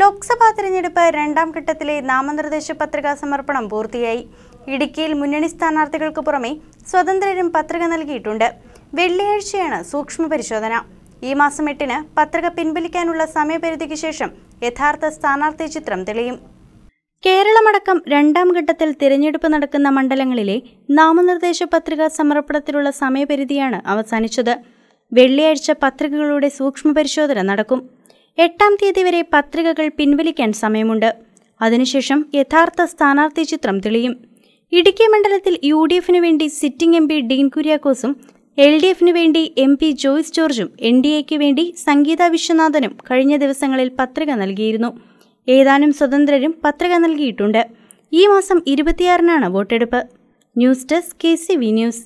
ലോക്സഭാ തിരഞ്ഞെടുപ്പ് രണ്ടാം ഘട്ടത്തിലെ നാമനിർദ്ദേശ പത്രികാ സമർപ്പണം പൂർത്തിയായി ഇടുക്കിയിൽ മുന്നണി സ്ഥാനാർത്ഥികൾക്ക് പുറമെ സ്വതന്ത്രരും പത്രിക നൽകിയിട്ടുണ്ട് വെള്ളിയാഴ്ചയാണ് സൂക്ഷ്മ പരിശോധന ഈ മാസം എട്ടിന് പത്രിക പിൻവലിക്കാനുള്ള സമയപരിധിക്ക് ശേഷം യഥാർത്ഥ സ്ഥാനാർത്ഥി ചിത്രം തെളിയും കേരളമടക്കം രണ്ടാം ഘട്ടത്തിൽ തിരഞ്ഞെടുപ്പ് നടക്കുന്ന മണ്ഡലങ്ങളിലെ നാമനിർദ്ദേശ പത്രികാ സമർപ്പണത്തിലുള്ള സമയപരിധിയാണ് അവസാനിച്ചത് വെള്ളിയാഴ്ച പത്രികകളുടെ സൂക്ഷ്മ പരിശോധന നടക്കും എട്ടാം തീയതി വരെ പത്രികകൾ പിൻവലിക്കാൻ സമയമുണ്ട് അതിനുശേഷം യഥാർത്ഥ സ്ഥാനാർത്ഥി ചിത്രം തെളിയും ഇടുക്കി മണ്ഡലത്തിൽ യു ഡി എഫിനു വേണ്ടി സിറ്റിംഗ് എം പി ഡീൻ കുര്യാക്കോസും എൽ ഡി എഫിനു വേണ്ടി എം പി ജോയ്സ് ജോർജും എൻ ഡി എക്ക് വേണ്ടി സംഗീത വിശ്വനാഥനും കഴിഞ്ഞ ദിവസങ്ങളിൽ പത്രിക നൽകിയിരുന്നു ഏതാനും സ്വതന്ത്രരും പത്രിക നൽകിയിട്ടുണ്ട് ഈ മാസം ഇരുപത്തിയാറിനാണ് വോട്ടെടുപ്പ് news desk K C V news